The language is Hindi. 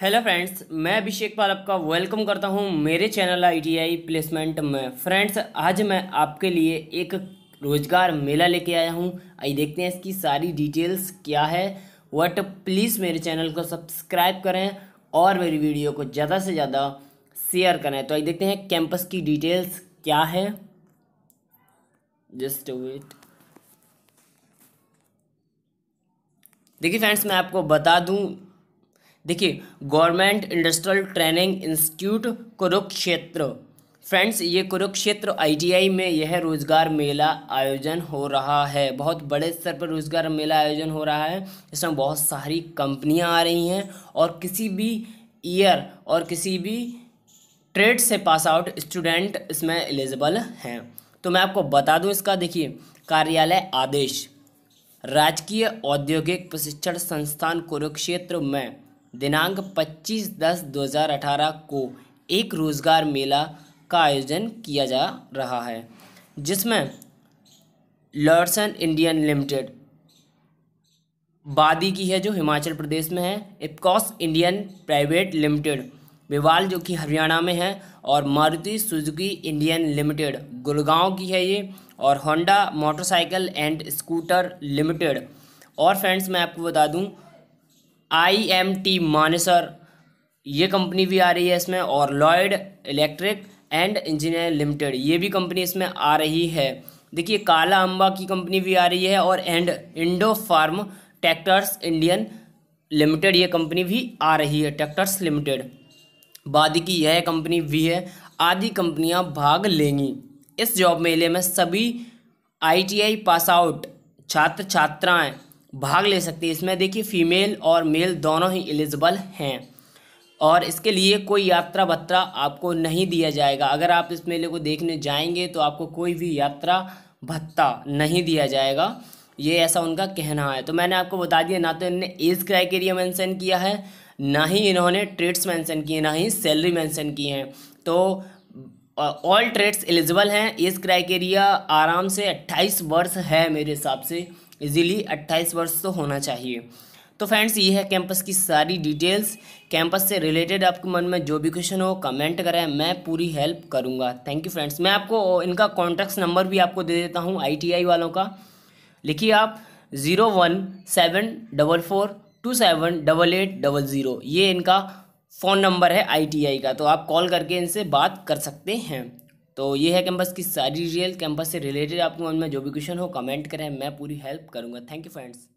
हेलो फ्रेंड्स मैं अभिषेक पाल आपका वेलकम करता हूं मेरे चैनल आईटीआई प्लेसमेंट में फ्रेंड्स आज मैं आपके लिए एक रोज़गार मेला लेके आया हूं आइए देखते हैं इसकी सारी डिटेल्स क्या है वट प्लीज़ मेरे चैनल को सब्सक्राइब करें और मेरी वीडियो को ज़्यादा से ज़्यादा शेयर करें तो आइए देखते हैं कैंपस की डिटेल्स क्या है जस्ट वेट देखिए फ्रेंड्स मैं आपको बता दूं देखिए government industrial training institute Kurukshetra friends ये कुरुक्षेत्र आईटीआई में यह रोज़गार मेला आयोजन हो रहा है बहुत बड़े स्तर पर रोज़गार मेला आयोजन हो रहा है इसमें बहुत सारी कंपनियां आ रही हैं और किसी भी ईयर और किसी भी ट्रेड से पास आउट स्टूडेंट इसमें एलिजिबल हैं तो मैं आपको बता दूं इसका देखिए कार्यालय आदेश राजकीय औद्योगिक प्रशिक्षण संस्थान कुरुक्षेत्र में दिनांक 25 दस 2018 को एक रोज़गार मेला का आयोजन किया जा रहा है जिसमें लॉर्सन इंडियन लिमिटेड बादी की है जो हिमाचल प्रदेश में है इपकॉस इंडियन प्राइवेट लिमिटेड विवाल जो कि हरियाणा में है और Maruti Suzuki Indian limited Gurgaon की है ये और Honda motorcycle and scooter limited और फ्रेंड्स मैं आपको बता दूं आई एम टी मानेसर ये कंपनी भी आ रही है इसमें और Lloyd electric and engineer limited ये भी कंपनी इसमें आ रही है देखिए काला अंबा की कंपनी भी आ रही है और and Indo farm tractors Indian limited ये कंपनी भी आ रही है ट्रैक्टर्स लिमिटेड बाद की यह कंपनी भी है आदि कंपनियां भाग लेंगी इस जॉब मेले में सभी आईटीआई पास आउट छात्र छात्राएं भाग ले सकती है इसमें देखिए फ़ीमेल और मेल दोनों ही एलिजिबल हैं और इसके लिए कोई यात्रा भत्ता आपको नहीं दिया जाएगा अगर आप इस मेले को देखने जाएंगे तो आपको कोई भी यात्रा भत्ता नहीं दिया जाएगा ये ऐसा उनका कहना है तो मैंने आपको बता दिया ना तो इन्होंने एज क्राइटेरिया मेंशन किया है ना ही इन्होंने ट्रेड्स मेंशन किए ना ही सैलरी मेंशन की हैं तो ऑल ट्रेड्स एलिजिबल हैं इस क्राइटेरिया आराम से 28 वर्ष है मेरे हिसाब से इजीली 28 वर्ष तो होना चाहिए तो फ्रेंड्स ये है कैंपस की सारी डिटेल्स कैंपस से रिलेटेड आपके मन में जो भी क्वेश्चन हो कमेंट करें मैं पूरी हेल्प करूँगा थैंक यू फ्रेंड्स मैं आपको इनका कॉन्टैक्ट नंबर भी आपको दे देता हूँ आई वालों का लिखिए आप zero one seven double four two seven double eight double zero ये इनका फ़ोन नंबर है आईटीआई का तो आप कॉल करके इनसे बात कर सकते हैं तो ये है कैंपस की सारी डिटेल कैंपस से रिलेटेड आपको मन में जो भी क्वेश्चन हो कमेंट करें मैं पूरी हेल्प करूँगा थैंक यू फ्रेंड्स